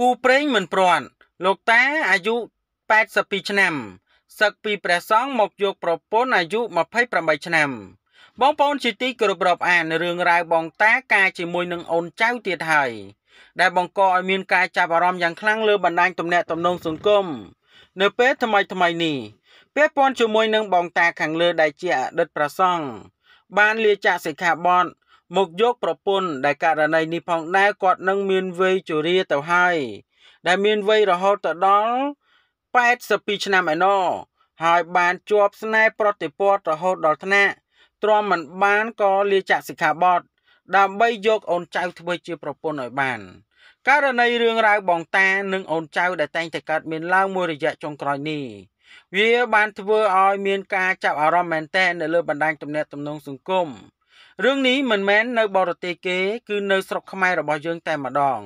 គូព្រេងមិនព្រាន់លោកតាអាយុ82ឆ្នាំសឹកពីព្រះសង្ឃមកយក ប្រពន្ធអាយុ28ឆ្នាំ បងប្អូនជាទីគោរពរាប់អានរឿងរ៉ាវបងតាការជាមួយនឹងអូនចៅទៀតហើយដែលបង្កឲ្យមានការចាប់អារម្មណ៍យ៉ាងខ្លាំងលើបណ្ដាញទំនាក់ទំនងសង្គមនៅ ពេលថ្មីថ្មីនេះពាក់ព័ន្ធជាមួយនឹងបងតាខាងលើដែលជាអតីតប្រសង់បានលាចាកសិក្ខាបទមកយកប្រពន្ធដែលករណីនេះផងដែរគាត់នឹងមានវ័យជរាទៅហើយដែលមានវ័យរហូតទៅដល់82ឆ្នាំឯណោះហើយបានជាប់ស្នេហ៍ប្រតិពតរហូតដល់ថ្នាក់ទ្រាំមិនបានក៏លាចាក់សិក្ខាបទដើម្បីយកអូនចៅធ្វើជា ប្រពន្ធឲ្យបាន ករណីរឿងរ៉ាវបងតានិងអូនចៅ ដែលតែងតែកើតមានឡើងមួយរយៈចុងក្រោយនេះវាបានធ្វើឲ្យមានការចាប់អារម្មណ៍មែនទែននៅលើបណ្ដាញទំនាក់ទំនងសង្គមរឿងនេះមិនមែននៅបរទេសគេគឺនៅស្រុកខ្មែររបស់យើងតែម្ដង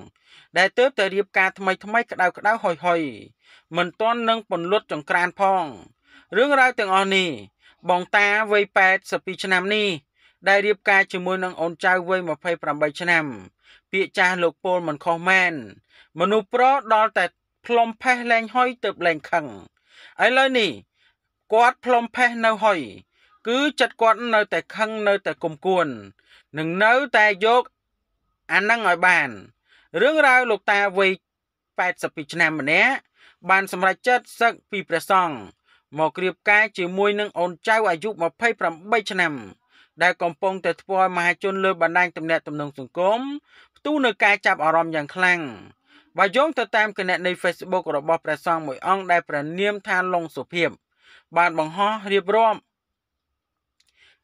ដែលទើបតែរៀបការថ្មីថ្មីក្តៅក្តៅហុយហុយមិនទាន់នឹងពន្លត់ចង្ក្រានផងរឿងរ៉ាវទាំងអស់នេះ បងតាវ័យ82ឆ្នាំនេះដែលរៀបការជាមួយនឹងអូនចៅវ័យ28ឆ្នាំ ពាក្យចាស់លោកពលមិនខុសមែនមនុស្សប្រុសដល់តែផ្លុំផេះលែងហុយទើបលែងខឹងឥឡូវនេះគាត់ផ្លុំផេះនៅហុយគឺចិត្តគាត់នៅតែខឹងនៅតែគុំគួននឹងនៅតែយកអានឹងឲ្យបានរឿងរ៉ាវលោកតាវ័យ82ឆ្នាំម្នាក់បានសម្រេចចិត្តសឹកពីព្រះសង្ឃមករៀបការជាមួយនឹងអូនចៅអាយុ28ឆ្នាំ ដែលកំពុងតែធ្វើឲ្យមហាជនលើបណ្ដាញទំនាក់ទំនងសង្គមផ្ទុះនឹងការចាប់អារម្មណ៍យ៉ាងខ្លាំងបើយោងទៅតាមគណនី Facebook របស់ព្រះសង្ឃមួយអង្គដែលព្រះនាមថាឡុងសុភាពបានបង្ហោះរៀបរាប់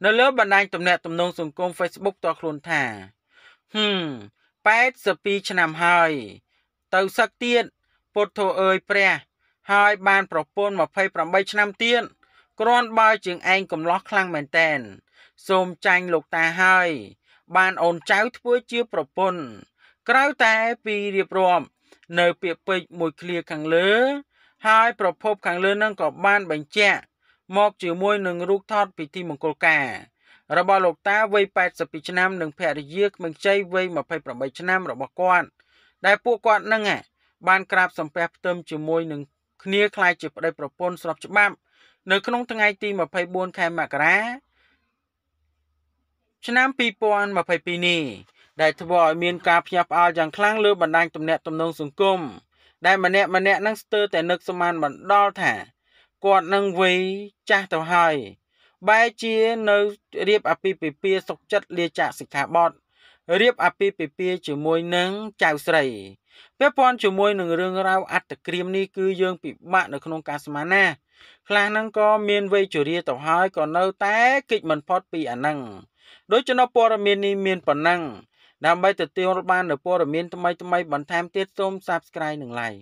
នៅលើបណ្ដាញទំនាក់ទំនងសង្គម Facebook តខ្លួនថាហឹម82ឆ្នាំហើយទៅសឹកទៀតពុទ្ធោអើយព្រះ ហើយបានប្រពន្ធ28ឆ្នាំទៀតគ្រាន់បើជាងឯងកំឡោះខ្លាំងមែនតែន សូមចាញ់លោកតាហើយ បានអូនចៅធ្វើជាប្រពន្ធក្រៅតែពីរៀបរាប់នៅពាក្យពេចន៍មួយឃ្លាខាងលើ ហើយ ប្រភពខាងលើនឹងក៏បានបញ្ជាក់មកជាមួយនឹងរូបថតពិធីមង្គលការ របស់លោកតាវ័យ82ឆ្នាំ និងភរិយាក្មេងខ្ចីវ័យ28ឆ្នាំរបស់គាត់ដែលពួកគាត់នឹងបានក្រាបសំពះផ្ទឹមជាមួយនឹងគ្នាคล้ายជាប្តីប្រពន្ធស្របច្បាប់ នៅក្នុងថ្ងៃទី24ខែមករាឆ្នាំ2022នេះដែលធ្វើឲ្យមានការភ្ញាក់ផ្អើលយ៉ាងខ្លាំងលើបណ្ដាញទំនាក់ទំនងសង្គមដែលម្នាក់ម្នាក់នឹងស្ទើរតែនឹកស្មានបណ្ដាលថាគាត់នឹងវ័យចាស់ទៅហើយ បែជានៅរៀបអាពាហ៍ពិពាហ៍សុខចិត្តលាចាកសិក្ខាបទរៀបអាពាហ៍ពិពាហ៍ជាមួយនឹងចៅស្រីពាក់ព័ន្ធជាមួយនឹងរឿងរ៉ាវអត្តក្រៀមនេះគឺយើងពិបាកនៅក្នុងការស្មានណាខ្លះហ្នឹងក៏មានវ័យជរាទៅហើយក៏នៅតែគិតមិនផុតពីអាហ្នឹងដូច្នោះព័ត៌មាននេះមានប៉ុណ្ណឹងដើម្បីទទួលបាននូវព័ត៌មានថ្មីៗបន្ថែមទៀតសូម Subscribe និង Like